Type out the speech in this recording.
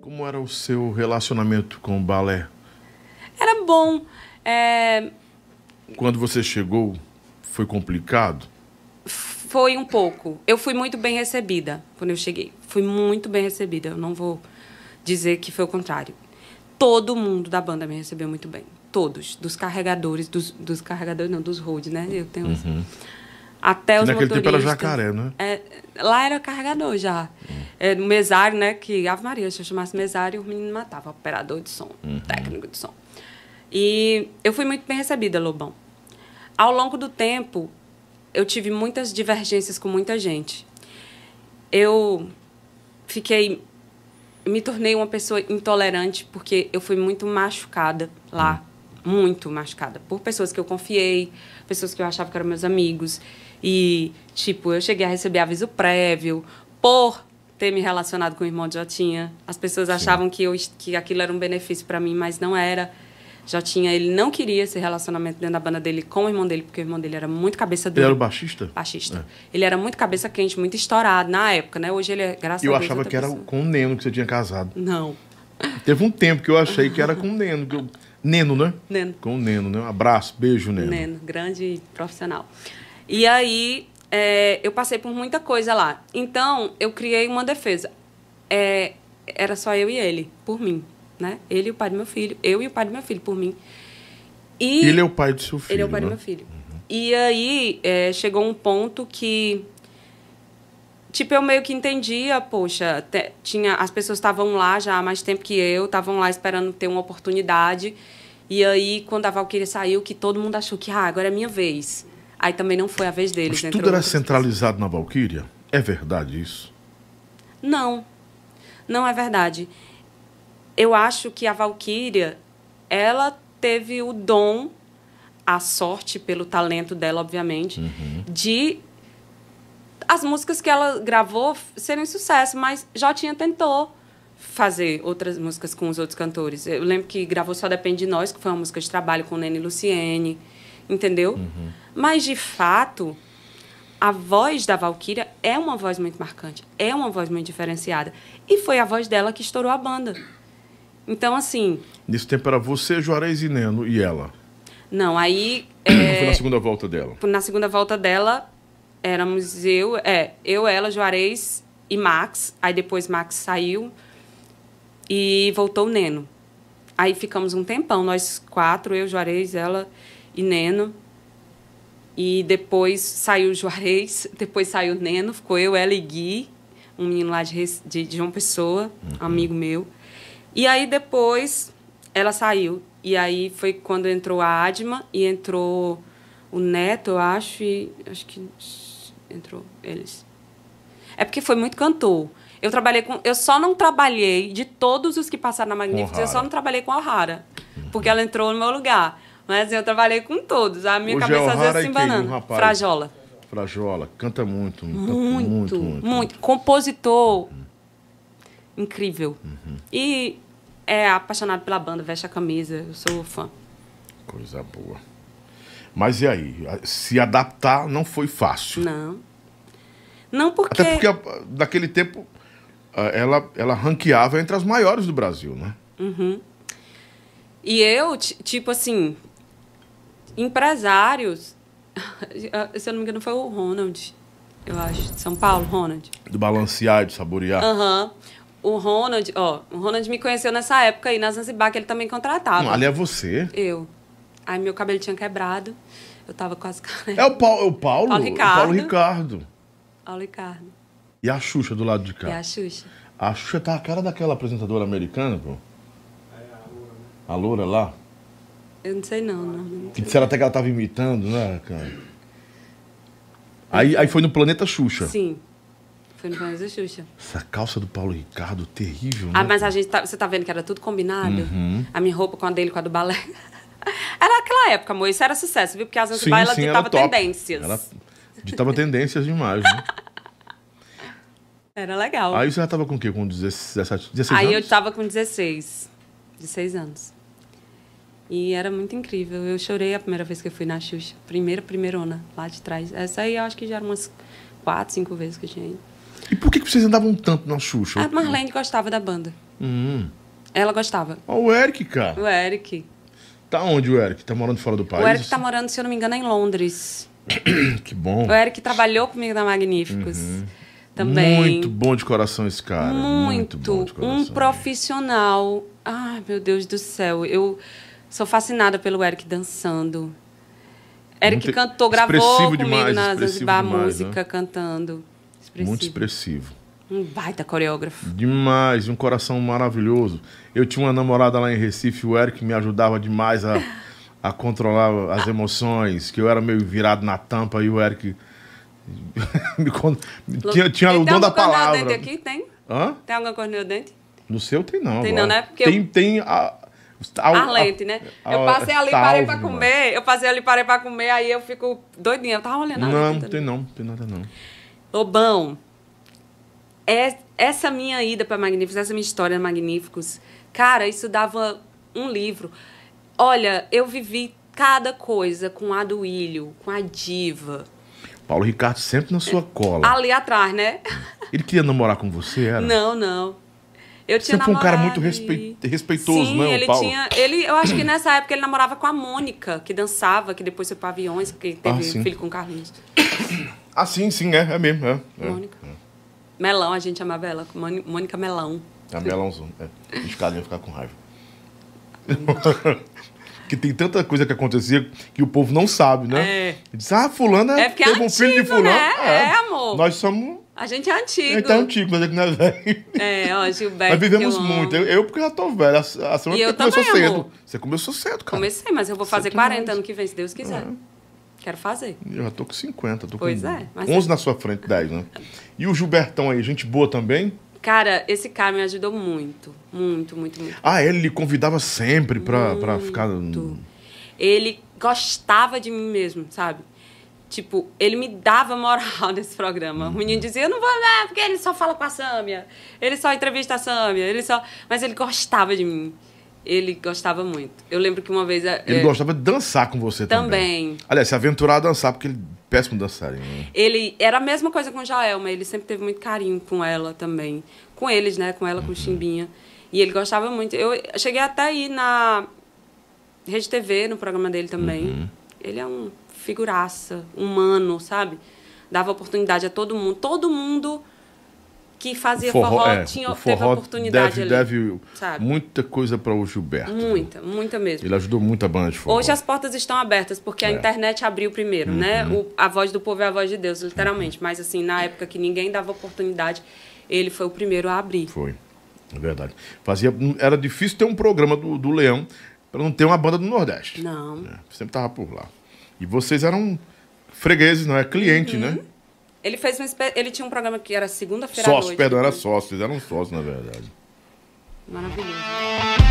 Como era o seu relacionamento com o balé? Era bom. É... Quando você chegou, foi complicado? Foi um pouco. Eu fui muito bem recebida quando eu cheguei. Fui muito bem recebida. Eu não vou dizer que foi o contrário. Todo mundo da banda me recebeu muito bem. Todos. Dos carregadores, dos, dos carregadores, não, dos road, né? Eu tenho. Uhum. Até os Naquele motoristas. Naquele tempo era jacaré, né? É, lá era carregador já. É, no mesário, né? Que, Ave Maria, se eu chamasse mesário, o menino matava. Operador de som, uhum. técnico de som. E eu fui muito bem recebida, Lobão. Ao longo do tempo, eu tive muitas divergências com muita gente. Eu fiquei... Me tornei uma pessoa intolerante porque eu fui muito machucada lá. Hum. Muito machucada. Por pessoas que eu confiei, pessoas que eu achava que eram meus amigos. E, tipo, eu cheguei a receber aviso prévio por ter me relacionado com o irmão de Jotinha. As pessoas Sim. achavam que, eu, que aquilo era um benefício para mim, mas não era. Jotinha, ele não queria esse relacionamento dentro da banda dele com o irmão dele, porque o irmão dele era muito cabeça dura. Ele era o baixista? Baixista. É. Ele era muito cabeça quente, muito estourado na época, né? Hoje ele é, graças eu a Deus, Eu achava que pessoa. era com o Neno que você tinha casado. Não. Teve um tempo que eu achei que era com o Neno. Eu... Neno, né? Neno. Com o Neno, né? Um abraço, beijo, Neno. Neno, grande profissional. E aí é, eu passei por muita coisa lá. Então eu criei uma defesa. É, era só eu e ele, por mim. Né? Ele e o pai do meu filho. Eu e o pai do meu filho, por mim. E ele é o pai do seu filho. Ele é o pai né? do meu filho. Uhum. E aí é, chegou um ponto que. Tipo, eu meio que entendia, poxa, te, tinha, as pessoas estavam lá já há mais tempo que eu, estavam lá esperando ter uma oportunidade. E aí, quando a Valkyria saiu, que todo mundo achou que ah, agora é minha vez. Aí também não foi a vez deles. Mas tudo era outros. centralizado na Valquíria? É verdade isso? Não. Não é verdade. Eu acho que a Valquíria, ela teve o dom, a sorte, pelo talento dela, obviamente, uhum. de as músicas que ela gravou serem sucesso, mas já tinha tentou fazer outras músicas com os outros cantores. Eu lembro que gravou Só Depende de Nós, que foi uma música de trabalho com Nene Luciene entendeu? Uhum. Mas de fato, a voz da Valkyria é uma voz muito marcante, é uma voz muito diferenciada. E foi a voz dela que estourou a banda. Então, assim. Nesse tempo era você, Juarez e Neno, e ela? Não, aí. É... foi na é, segunda volta dela? Na segunda volta dela, éramos eu, é, eu, ela, Juarez e Max. Aí depois Max saiu e voltou o Neno. Aí ficamos um tempão, nós quatro, eu, Juarez, ela e Neno. E depois saiu Juarez, depois saiu Neno, ficou eu, ela e Gui, um menino lá de, de, de João Pessoa, uhum. amigo meu. E aí depois ela saiu. E aí foi quando entrou a Adma e entrou o Neto, eu acho, e acho que entrou eles. É porque foi muito cantor. Eu trabalhei com. Eu só não trabalhei de todos os que passaram na magnífica eu só não trabalhei com a Rara. Uhum. Porque ela entrou no meu lugar. Mas assim, eu trabalhei com todos. A minha Hoje cabeça é às vezes se Um Frajola. Frajola. Canta muito. Muito. muito, muito, muito. Compositor. Uhum. Incrível. Uhum. E é apaixonado pela banda, veste a camisa. Eu sou fã. Coisa boa. Mas e aí? Se adaptar não foi fácil. Não. Não porque... Até porque naquele tempo ela, ela ranqueava entre as maiores do Brasil, né? Uhum. E eu, tipo assim, empresários. Se eu não me engano, foi o Ronald, eu acho, de São Paulo, Ronald. Do balancear, de saborear. Aham. Uhum. O Ronald, ó, o Ronald me conheceu nessa época aí na Zanzibar, que ele também contratava. Não, ali é você. Eu. Aí meu cabelo tinha quebrado, eu tava quase É o, é Paulo? é o Paulo? Paulo Ricardo. Paulo Ricardo. Paulo Ricardo. E a Xuxa do lado de cá? E a Xuxa. A Xuxa tá a cara daquela apresentadora americana, pô. É, a Loura. Né? A Loura lá? Eu não sei não, não. disseram até que ela estava imitando, né, cara? Aí, aí foi no Planeta Xuxa. Sim. Foi no Planeta Xuxa. Essa calça do Paulo Ricardo, terrível, né? Ah, mas a gente tá, você tá vendo que era tudo combinado? Uhum. A minha roupa com a dele, com a do balé. Era aquela época, amor. Isso era sucesso, viu? Porque a Zanzibar, ela sim, ditava tendências. Ela ditava tendências de imagem. Né? Era legal. Aí você já tava com o quê? Com 17, 17 Aí anos? Aí eu tava com 16. 16 anos. E era muito incrível. Eu chorei a primeira vez que eu fui na Xuxa. Primeira, primeirona, lá de trás. Essa aí eu acho que já eram umas quatro, cinco vezes que eu tinha ido. E por que, que vocês andavam tanto na Xuxa? A Marlene gostava da banda. Hum. Ela gostava. Ó, o Eric, cara. O Eric. Tá onde o Eric? Tá morando fora do país? O Eric tá morando, se eu não me engano, em Londres. que bom. O Eric trabalhou comigo na Magníficos. Uhum. Também. Muito bom de coração esse cara. Muito. Muito bom de coração. Um profissional. Ai, meu Deus do céu. Eu Sou fascinada pelo Eric dançando. Eric Muito cantou, gravou comigo demais, na Zanzibar demais, né? música, né? cantando. Expressivo. Muito expressivo. Um baita coreógrafo. Demais, um coração maravilhoso. Eu tinha uma namorada lá em Recife, o Eric me ajudava demais a, a controlar as emoções, que eu era meio virado na tampa e o Eric me cont... tinha, tinha o dom da palavra. Tem alguma coisa no dente aqui? Tem? Hã? Tem alguma coisa no meu dente? No seu tem não. Tem agora. não, né? Porque tem, eu... tem a, ao, Arlete, né? Ao, eu passei ali, parei pra comer. Eu passei ali, parei pra comer, aí eu fico doidinha. Eu tava olhando Não, não tem não, não tem nada não. Lobão, é, essa minha ida pra Magníficos, essa minha história Magníficos, cara, isso dava um livro. Olha, eu vivi cada coisa com a do willio com a diva. Paulo Ricardo sempre na sua é, cola. Ali atrás, né? Ele queria namorar com você, era? Não, não. Eu tinha Sempre um cara muito respe... respeitoso, Sim, né, ele Paulo? Tinha... Ele, eu acho que nessa época ele namorava com a Mônica, que dançava, que depois foi para Aviões, que teve ah, filho com o Carlinhos. Ah, sim, sim, é, é mesmo. É, é. Mônica. É. Melão, a gente chamava ela. Mônica Melão. É, Melãozão. É. Os ficar com raiva. Então. que tem tanta coisa que acontecia que o povo não sabe, né? É. Diz, ah, fulana é, é, é teve é um filho de fulano. Né? É, é, amor. Nós somos a gente é antigo. A gente é antigo, mas a é gente não é velho. É, ó, Gilberto. Nós vivemos eu muito. Eu, eu, porque já tô velho. A, a Sandra e começou cedo. Você começou cedo, cara. Comecei, mas eu vou fazer 40 ano que vem, se Deus quiser. É. Quero fazer. Eu já tô com 50, tô pois com é, 11 é. na sua frente, 10, né? E o Gilbertão aí, gente boa também? Cara, esse cara me ajudou muito, muito, muito, muito. Ah, ele convidava sempre pra, muito. pra ficar... Ele gostava de mim mesmo, sabe? Tipo, ele me dava moral nesse programa. O menino dizia, eu não vou lá, porque ele só fala com a Sâmia. Ele só entrevista a Sâmia, ele só... Mas ele gostava de mim. Ele gostava muito. Eu lembro que uma vez... Ele é... gostava de dançar com você também. Também. Aliás, se aventurar a dançar, porque ele é péssimo dançarino. Né? Ele era a mesma coisa com Joelma, ele sempre teve muito carinho com ela também. Com eles, né? Com ela, com o uhum. Chimbinha. E ele gostava muito. Eu cheguei até aí na Rede TV, no programa dele também. Uhum. Ele é um figuraça, humano, sabe? Dava oportunidade a todo mundo. Todo mundo que fazia forró, forró é, tinha o forró teve oportunidade deve, ali. Deve sabe? muita coisa para o Gilberto. Muita, né? muita mesmo. Ele ajudou muito a banda de forró. Hoje as portas estão abertas porque é. a internet abriu primeiro, né? uhum. né? O, a voz do povo é a voz de Deus, literalmente. Uhum. Mas assim, na época que ninguém dava oportunidade, ele foi o primeiro a abrir. Foi. É verdade. Fazia, era difícil ter um programa do, do Leão para não ter uma banda do Nordeste. Não. É, sempre tava por lá. E vocês eram fregueses, não é? Cliente, uhum. né? Ele fez um ele tinha um programa que era segunda-feira à noite. Sócio, perdão, era sócio, eles eram sócios, na verdade. Maravilhoso.